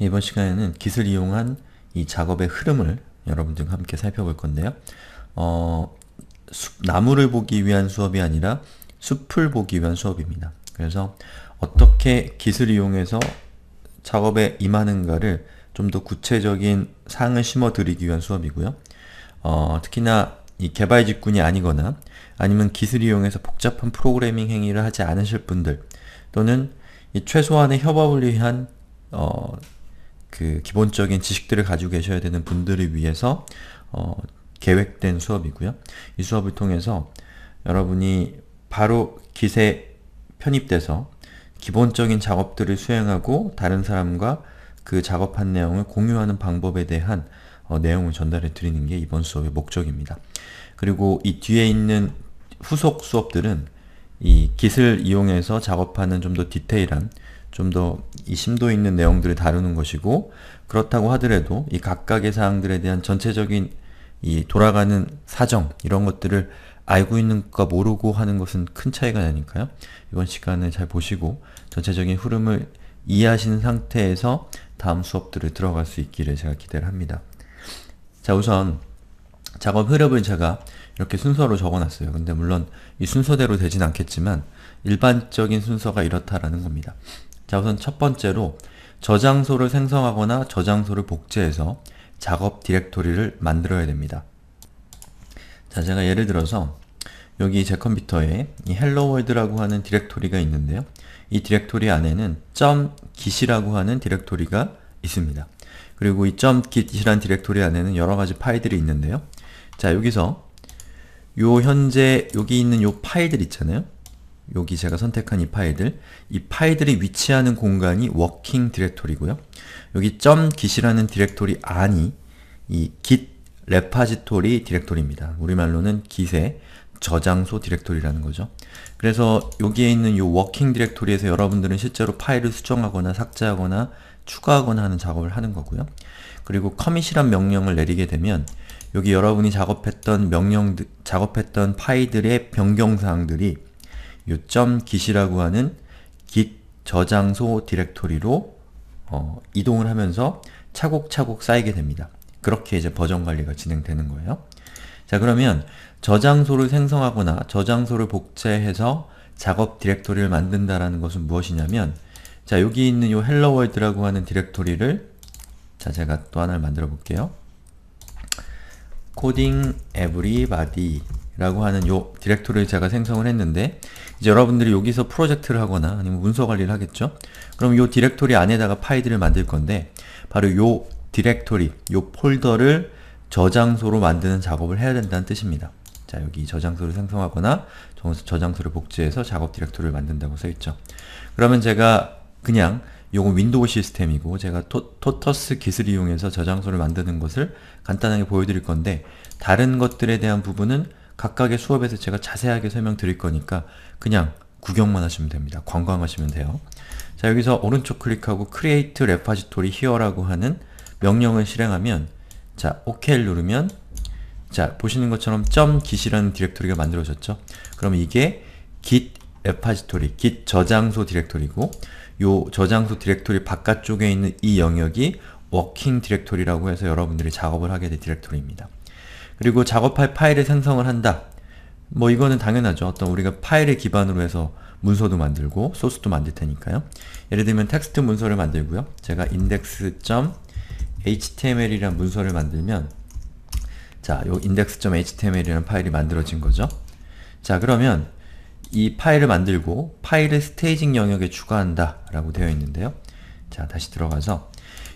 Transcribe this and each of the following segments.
이번 시간에는 깃을 이용한 이 작업의 흐름을 여러분들과 함께 살펴볼 건데요. 어, 숲, 나무를 보기 위한 수업이 아니라 숲을 보기 위한 수업입니다. 그래서 어떻게 깃을 이용해서 작업에 임하는가를 좀 더 구체적인 상을 심어 드리기 위한 수업이고요. 어, 특히나 이 개발 직군이 아니거나 아니면 깃을 이용해서 복잡한 프로그래밍 행위를 하지 않으실 분들 또는 이 최소한의 협업을 위한 어, 그 기본적인 지식들을 가지고 계셔야 되는 분들을 위해서 어, 계획된 수업이고요. 이 수업을 통해서 여러분이 바로 기세 편입돼서 기본적인 작업들을 수행하고 다른 사람과 그 작업한 내용을 공유하는 방법에 대한 어, 내용을 전달해 드리는 게 이번 수업의 목적입니다. 그리고 이 뒤에 있는 후속 수업들은 이 깃을 이용해서 작업하는 좀 더 디테일한 좀더 심도 있는 내용들을 다루는 것이고 그렇다고 하더라도 이 각각의 사항들에 대한 전체적인 이 돌아가는 사정 이런 것들을 알고 있는 것과 모르고 하는 것은 큰 차이가 나니까요. 이번 시간을 잘 보시고 전체적인 흐름을 이해하신 상태에서 다음 수업들을 들어갈 수 있기를 제가 기대를 합니다. 자 우선 작업 흐름을 제가 이렇게 순서로 적어놨어요. 근데 물론 이 순서대로 되진 않겠지만 일반적인 순서가 이렇다라는 겁니다. 자, 우선 첫 번째로 저장소를 생성하거나 저장소를 복제해서 작업 디렉토리를 만들어야 됩니다. 자, 제가 예를 들어서 여기 제 컴퓨터에 이 h e l l 라고 하는 디렉토리가 있는데요. 이 디렉토리 안에는 .git이라고 하는 디렉토리가 있습니다. 그리고 이 g i t 이라는 디렉토리 안에는 여러가지 파일들이 있는데요. 자, 여기서 요 현재 여기 있는 요 파일들 있잖아요. 여기 제가 선택한 이 파일들 이 파일들이 위치하는 공간이 워킹 디렉토리고요. 여기 .git이라는 디렉토리 안이 이 git 레파지토리 디렉토리입니다. 우리말로는 git의 저장소 디렉토리라는 거죠. 그래서 여기에 있는 이 워킹 디렉토리에서 여러분들은 실제로 파일을 수정하거나 삭제하거나 추가하거나 하는 작업을 하는 거고요. 그리고 커밋이란 명령을 내리게 되면 여기 여러분이 작업했던 명령, 작업했던 파일들의 변경사항들이 u.git이라고 하는 git 저장소 디렉토리로 어, 이동을 하면서 차곡차곡 쌓이게 됩니다. 그렇게 이제 버전 관리가 진행되는 거예요. 자 그러면 저장소를 생성하거나 저장소를 복제해서 작업 디렉토리를 만든다라는 것은 무엇이냐면 자 여기 있는 이 helloworld라고 하는 디렉토리를 자 제가 또 하나를 만들어 볼게요. coding everybody라고 하는 이 디렉토리를 제가 생성을 했는데 이제 여러분들이 여기서 프로젝트를 하거나 아니면 문서 관리를 하겠죠? 그럼 요 디렉토리 안에다가 파일들을 만들 건데 바로 요 디렉토리, 요 폴더를 저장소로 만드는 작업을 해야 된다는 뜻입니다. 자 여기 저장소를 생성하거나 저장소를 복제해서 작업 디렉토리를 만든다고 써있죠. 그러면 제가 그냥 요건 윈도우 시스템이고 제가 토, 토터스 깃을 이용해서 저장소를 만드는 것을 간단하게 보여드릴 건데 다른 것들에 대한 부분은 각각의 수업에서 제가 자세하게 설명드릴 거니까 그냥 구경만 하시면 됩니다. 관광하시면 돼요. 자 여기서 오른쪽 클릭하고 Create Repository Here라고 하는 명령을 실행하면 자 OK를 누르면 자 보시는 것처럼 .git이라는 디렉토리가 만들어졌죠. 그럼 이게 git repository, git 저장소 디렉토리고 요 저장소 디렉토리 바깥쪽에 있는 이 영역이 워킹 디렉토리라고 해서 여러분들이 작업을 하게 될 디렉토리입니다. 그리고 작업할 파일을 생성을 한다. 뭐 이거는 당연하죠. 어떤 우리가 파일을 기반으로 해서 문서도 만들고 소스도 만들 테니까요. 예를 들면 텍스트 문서를 만들고요. 제가 index.html이란 문서를 만들면 자, 요 index.html이라는 파일이 만들어진 거죠. 자, 그러면 이 파일을 만들고 파일을 스테이징 영역에 추가한다 라고 되어 있는데요. 자, 다시 들어가서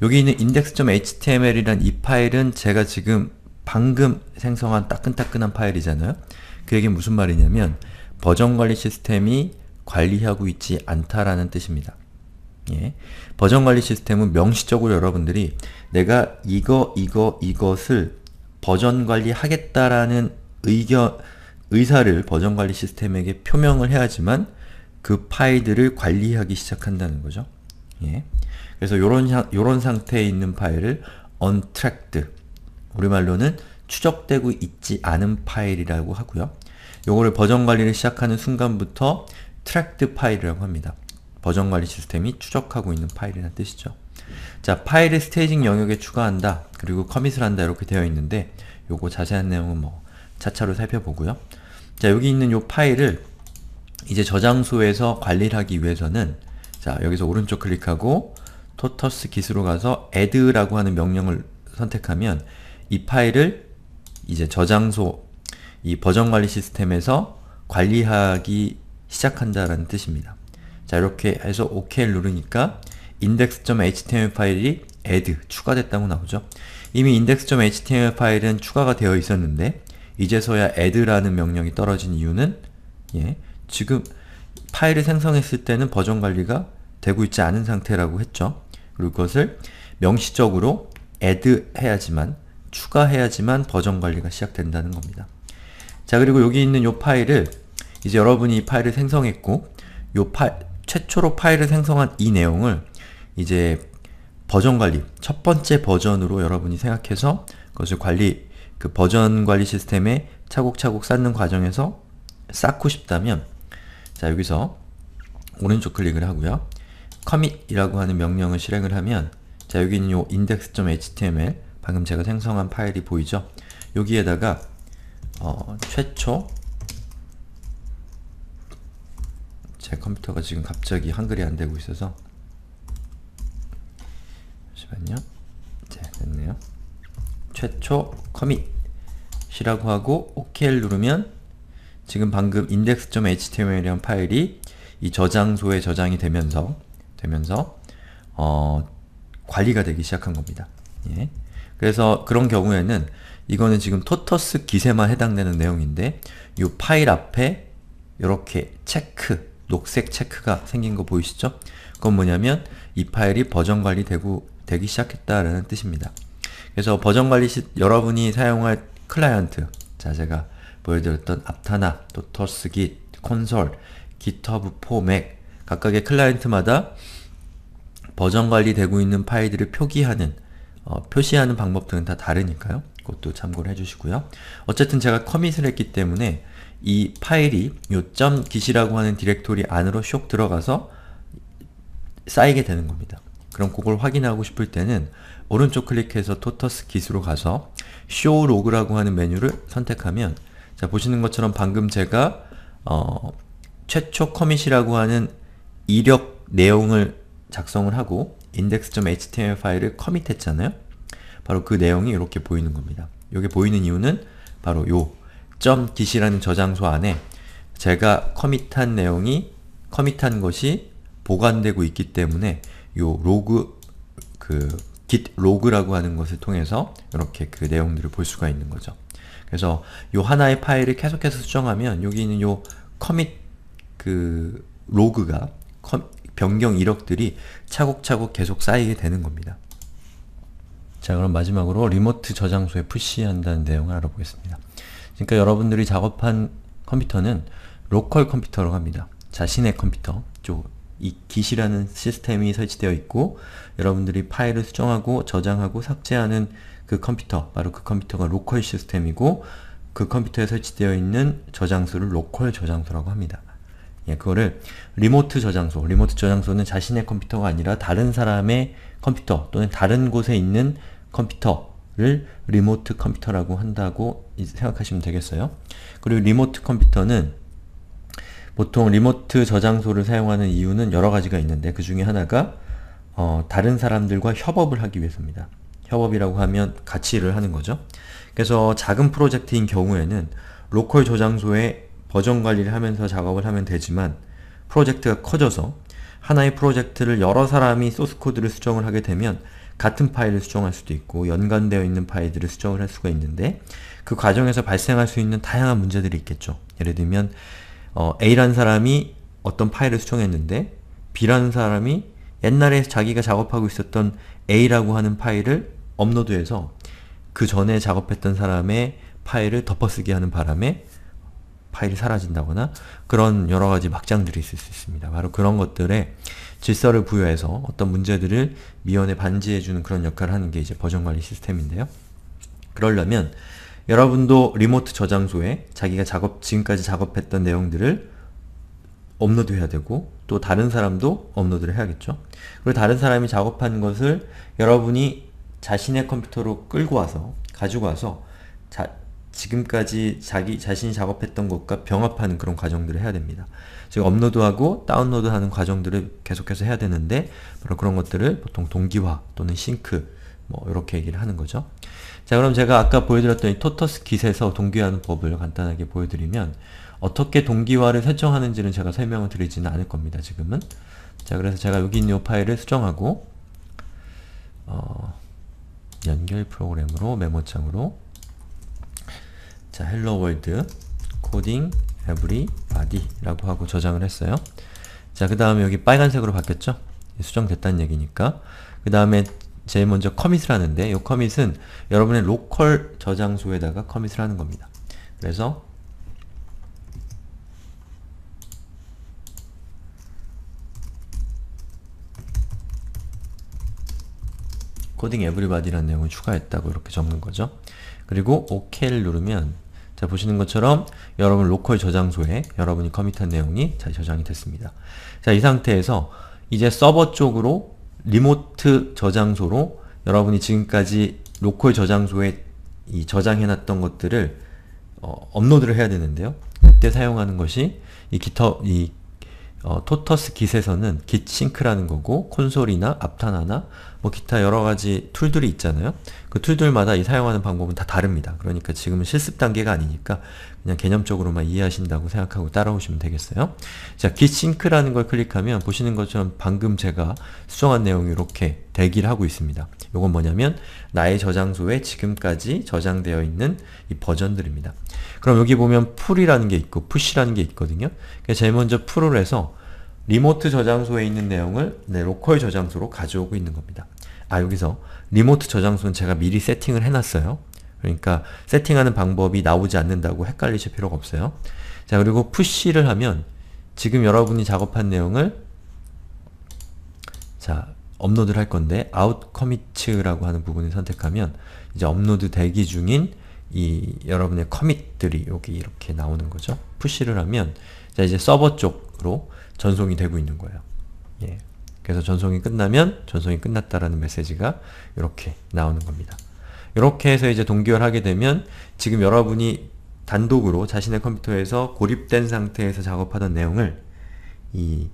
여기 있는 index.html이란 이 파일은 제가 지금 방금 생성한 따끈따끈한 파일이잖아요? 그 얘기는 무슨 말이냐면 버전관리 시스템이 관리하고 있지 않다라는 뜻입니다. 예. 버전관리 시스템은 명시적으로 여러분들이 내가 이거, 이거, 이것을 버전관리 하겠다라는 의견, 의사를 버전관리 시스템에게 표명을 해야지만 그 파일들을 관리하기 시작한다는 거죠. 예. 그래서 요런, 요런 상태에 있는 파일을 untracked, 우리말로는 추적되고 있지 않은 파일이라고 하고요. 요거를 버전 관리를 시작하는 순간부터 트랙드 파일이라고 합니다. 버전 관리 시스템이 추적하고 있는 파일이라 뜻이죠. 자, 파일을 스테이징 영역에 추가한다. 그리고 커밋을 한다. 이렇게 되어 있는데 요거 자세한 내용은 뭐 차차로 살펴보고요. 자, 여기 있는 요 파일을 이제 저장소에서 관리를 하기 위해서는 자, 여기서 오른쪽 클릭하고 토터스 기술로 가서 add라고 하는 명령을 선택하면 이 파일을 이제 저장소 이 버전 관리 시스템에서 관리하기 시작한다라는 뜻입니다. 자 이렇게 해서 OK를 누르니까 index.html 파일이 add, 추가됐다고 나오죠. 이미 index.html 파일은 추가가 되어 있었는데 이제서야 add라는 명령이 떨어진 이유는 예, 지금 파일을 생성했을 때는 버전 관리가 되고 있지 않은 상태라고 했죠. 그리고 그것을 명시적으로 add 해야지만 추가해야지만 버전 관리가 시작된다는 겁니다. 자 그리고 여기 있는 이 파일을 이제 여러분이 이 파일을 생성했고 이 파일, 최초로 파일을 생성한 이 내용을 이제 버전 관리, 첫 번째 버전으로 여러분이 생각해서 그것을 관리, 그 버전 관리 시스템에 차곡차곡 쌓는 과정에서 쌓고 싶다면 자 여기서 오른쪽 클릭을 하고요. c o 이라고 하는 명령을 실행을 하면 자 여기 있는 요 index.html 방금 제가 생성한 파일이 보이죠? 여기에다가 어, 최초 제 컴퓨터가 지금 갑자기 한글이 안되고 있어서 잠시만요 네, 됐네요 최초 커밋이라고 하고 OK를 누르면 지금 방금 index.html이란 파일이 이 저장소에 저장이 되면서 되면서 어, 관리가 되기 시작한 겁니다. 예. 그래서 그런 경우에는 이거는 지금 토터스 기세만 해당되는 내용인데 이 파일 앞에 이렇게 체크, 녹색 체크가 생긴 거 보이시죠? 그건 뭐냐면 이 파일이 버전 관리되고 되기 시작했다라는 뜻입니다. 그래서 버전 관리 시 여러분이 사용할 클라이언트 자 제가 보여드렸던 아타나, 토터스 기 콘솔, 기터브 포맥 각각의 클라이언트마다 버전 관리되고 있는 파일들을 표기하는 어, 표시하는 방법 등은 다 다르니까요. 그것도 참고를 해주시고요. 어쨌든 제가 커밋을 했기 때문에 이 파일이 요점 기시라고 하는 디렉토리 안으로 쇽 들어가서 쌓이게 되는 겁니다. 그럼 그걸 확인하고 싶을 때는 오른쪽 클릭해서 토터스 기수로 가서 show log라고 하는 메뉴를 선택하면 자 보시는 것처럼 방금 제가 어, 최초 커밋이라고 하는 이력 내용을 작성을 하고 index.html 파일을 커밋했잖아요. 바로 그 내용이 이렇게 보이는 겁니다. 이게 보이는 이유는 바로 요 .git이라는 저장소 안에 제가 커밋한 내용이 커밋한 것이 보관되고 있기 때문에 요 로그 그 git 로그라고 하는 것을 통해서 이렇게 그 내용들을 볼 수가 있는 거죠. 그래서 요 하나의 파일을 계속해서 수정하면 여기 있는 요 커밋 그 로그가 변경 이력들이 차곡차곡 계속 쌓이게 되는 겁니다. 자 그럼 마지막으로 리모트 저장소에 푸시한다는 내용을 알아보겠습니다. 그러니까 여러분들이 작업한 컴퓨터는 로컬 컴퓨터로 합니다. 자신의 컴퓨터, 이 기시라는 시스템이 설치되어 있고 여러분들이 파일을 수정하고 저장하고 삭제하는 그 컴퓨터, 바로 그 컴퓨터가 로컬 시스템이고 그 컴퓨터에 설치되어 있는 저장소를 로컬 저장소라고 합니다. 예, 그거를 리모트 저장소, 리모트 저장소는 자신의 컴퓨터가 아니라 다른 사람의 컴퓨터 또는 다른 곳에 있는 컴퓨터를 리모트 컴퓨터라고 한다고 생각하시면 되겠어요. 그리고 리모트 컴퓨터는 보통 리모트 저장소를 사용하는 이유는 여러 가지가 있는데 그 중에 하나가 어, 다른 사람들과 협업을 하기 위해서입니다. 협업이라고 하면 같이 일을 하는 거죠. 그래서 작은 프로젝트인 경우에는 로컬 저장소에 버전 관리를 하면서 작업을 하면 되지만 프로젝트가 커져서 하나의 프로젝트를 여러 사람이 소스코드를 수정을 하게 되면 같은 파일을 수정할 수도 있고 연관되어 있는 파일들을 수정을 할 수가 있는데 그 과정에서 발생할 수 있는 다양한 문제들이 있겠죠. 예를 들면 어, A라는 사람이 어떤 파일을 수정했는데 B라는 사람이 옛날에 자기가 작업하고 있었던 A라고 하는 파일을 업로드해서 그 전에 작업했던 사람의 파일을 덮어쓰게 하는 바람에 파일이 사라진다거나 그런 여러 가지 막장들이 있을 수 있습니다. 바로 그런 것들에 질서를 부여해서 어떤 문제들을 미연에 반지해주는 그런 역할을 하는 게 이제 버전관리 시스템인데요. 그러려면 여러분도 리모트 저장소에 자기가 작업 지금까지 작업했던 내용들을 업로드해야 되고 또 다른 사람도 업로드를 해야겠죠. 그리고 다른 사람이 작업한 것을 여러분이 자신의 컴퓨터로 끌고 와서 가지고 와서 자, 지금까지 자기 자신이 작업했던 것과 병합하는 그런 과정들을 해야 됩니다. 즉 업로드하고 다운로드하는 과정들을 계속해서 해야 되는데 바로 그런 것들을 보통 동기화 또는 싱크 뭐 이렇게 얘기를 하는 거죠. 자 그럼 제가 아까 보여드렸던 이 토터스 깃에서 동기화하는 법을 간단하게 보여드리면 어떻게 동기화를 설정하는지는 제가 설명을 드리지는 않을 겁니다. 지금은 자 그래서 제가 여기 있는 이 파일을 수정하고 어, 연결 프로그램으로 메모장으로 자, hello world coding everybody라고 하고 저장을 했어요. 자, 그 다음에 여기 빨간색으로 바뀌었죠? 수정됐다는 얘기니까. 그 다음에 제일 먼저 커밋을 하는데 이 커밋은 여러분의 로컬 저장소에다가 커밋을 하는 겁니다. 그래서 코딩 에브리바디라는 내용을 추가했다고 이렇게 적는 거죠. 그리고 OK를 누르면 자 보시는 것처럼 여러분 로컬 저장소에 여러분이 커밋한 내용이 잘 저장이 됐습니다. 자이 상태에서 이제 서버 쪽으로 리모트 저장소로 여러분이 지금까지 로컬 저장소에 이 저장해놨던 것들을 어, 업로드를 해야 되는데요. 그때 사용하는 것이 이, 기타, 이 어, 토터스 깃에서는 깃 싱크라는 거고 콘솔이나 앞타나나 뭐 기타 여러가지 툴들이 있잖아요. 그 툴들마다 이 사용하는 방법은 다 다릅니다. 그러니까 지금은 실습 단계가 아니니까 그냥 개념적으로만 이해하신다고 생각하고 따라오시면 되겠어요. 자, git 라는걸 클릭하면 보시는 것처럼 방금 제가 수정한 내용이 이렇게 대기를 하고 있습니다. 이건 뭐냐면 나의 저장소에 지금까지 저장되어 있는 이 버전들입니다. 그럼 여기 보면 풀이라는 게 있고 푸시라는 게 있거든요. 그래서 제일 먼저 풀을 해서 리모트 저장소에 있는 내용을 내 네, 로컬 저장소로 가져오고 있는 겁니다. 아 여기서 리모트 저장소는 제가 미리 세팅을 해놨어요. 그러니까 세팅하는 방법이 나오지 않는다고 헷갈리실 필요가 없어요. 자 그리고 푸시를 하면 지금 여러분이 작업한 내용을 자 업로드를 할 건데 out commit라고 하는 부분을 선택하면 이제 업로드 대기 중인 이 여러분의 커밋들이 여기 이렇게 나오는 거죠. 푸시를 하면 자 이제 서버 쪽으로 전송이 되고 있는 거예요. 예. 그래서 전송이 끝나면 전송이 끝났다라는 메시지가 이렇게 나오는 겁니다. 이렇게 해서 이제 동기화하게 되면 지금 여러분이 단독으로 자신의 컴퓨터에서 고립된 상태에서 작업하던 내용을 이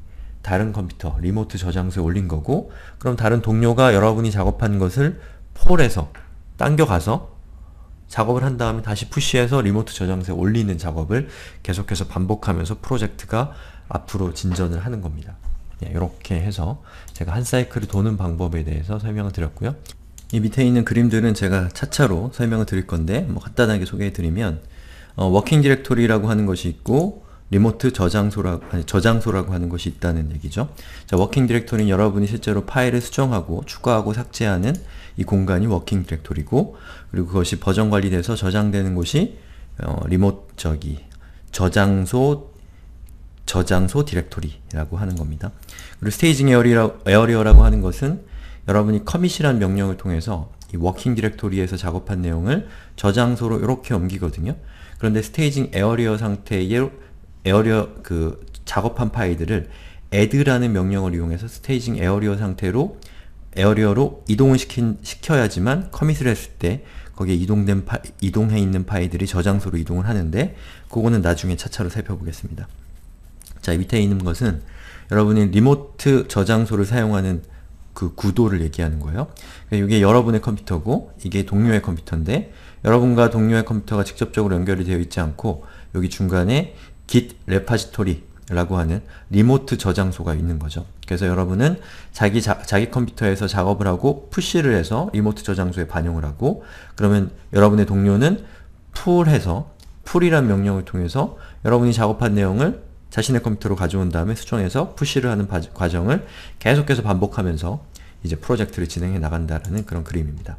다른 컴퓨터, 리모트 저장소에 올린 거고 그럼 다른 동료가 여러분이 작업한 것을 폴에서 당겨가서 작업을 한 다음에 다시 푸시해서 리모트 저장소에 올리는 작업을 계속해서 반복하면서 프로젝트가 앞으로 진전을 하는 겁니다. 이렇게 예, 해서 제가 한 사이클을 도는 방법에 대해서 설명을 드렸고요. 이 밑에 있는 그림들은 제가 차차로 설명을 드릴 건데 뭐 간단하게 소개해드리면 어, 워킹 디렉토리라고 하는 것이 있고 리모트 저장소라고, 아니, 저장소라고 하는 것이 있다는 얘기죠. 자, 워킹 디렉토리는 여러분이 실제로 파일을 수정하고 추가하고 삭제하는 이 공간이 워킹 디렉토리고 그리고 그것이 버전 관리돼서 저장되는 곳이 어, 리모트 저기 저장소 저장소 디렉토리라고 하는 겁니다. 그리고 스테이징 에어리어, 라고 하는 것은 여러분이 커밋이는 명령을 통해서 이 워킹 디렉토리에서 작업한 내용을 저장소로 이렇게 옮기거든요. 그런데 스테이징 에어리어 상태의 에어리어 그 작업한 파일들을 add라는 명령을 이용해서 스테이징 에어리어 상태로 에어리어로 이동을 시킨, 시켜야지만 커밋을 했을 때 거기에 이동된 파, 이동해 있는 파일들이 저장소로 이동을 하는데 그거는 나중에 차차로 살펴보겠습니다. 자 밑에 있는 것은 여러분이 리모트 저장소를 사용하는 그 구도를 얘기하는 거예요. 그러니까 이게 여러분의 컴퓨터고 이게 동료의 컴퓨터인데 여러분과 동료의 컴퓨터가 직접적으로 연결이 되어 있지 않고 여기 중간에 git r e p o s i t o r y 라고 하는 리모트 저장소가 있는 거죠. 그래서 여러분은 자기 자, 기 컴퓨터에서 작업을 하고 푸시를 해서 리모트 저장소에 반영을 하고 그러면 여러분의 동료는 풀해서 풀이란 명령을 통해서 여러분이 작업한 내용을 자신의 컴퓨터로 가져온 다음에 수정해서 푸시를 하는 바, 과정을 계속해서 반복하면서 이제 프로젝트를 진행해 나간다라는 그런 그림입니다.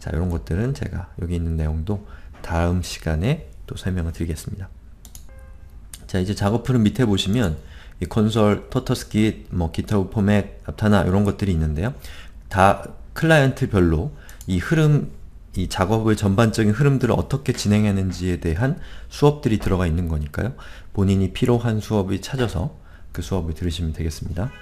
자, 이런 것들은 제가 여기 있는 내용도 다음 시간에 또 설명을 드리겠습니다. 자 이제 작업 풀은 밑에 보시면 이 콘솔, 토터스킷, 뭐 g i t h u 포맷, 아타나 이런 것들이 있는데요. 다 클라이언트별로 이 흐름, 이 작업의 전반적인 흐름들을 어떻게 진행하는지에 대한 수업들이 들어가 있는 거니까요. 본인이 필요한 수업이 찾아서 그 수업을 들으시면 되겠습니다.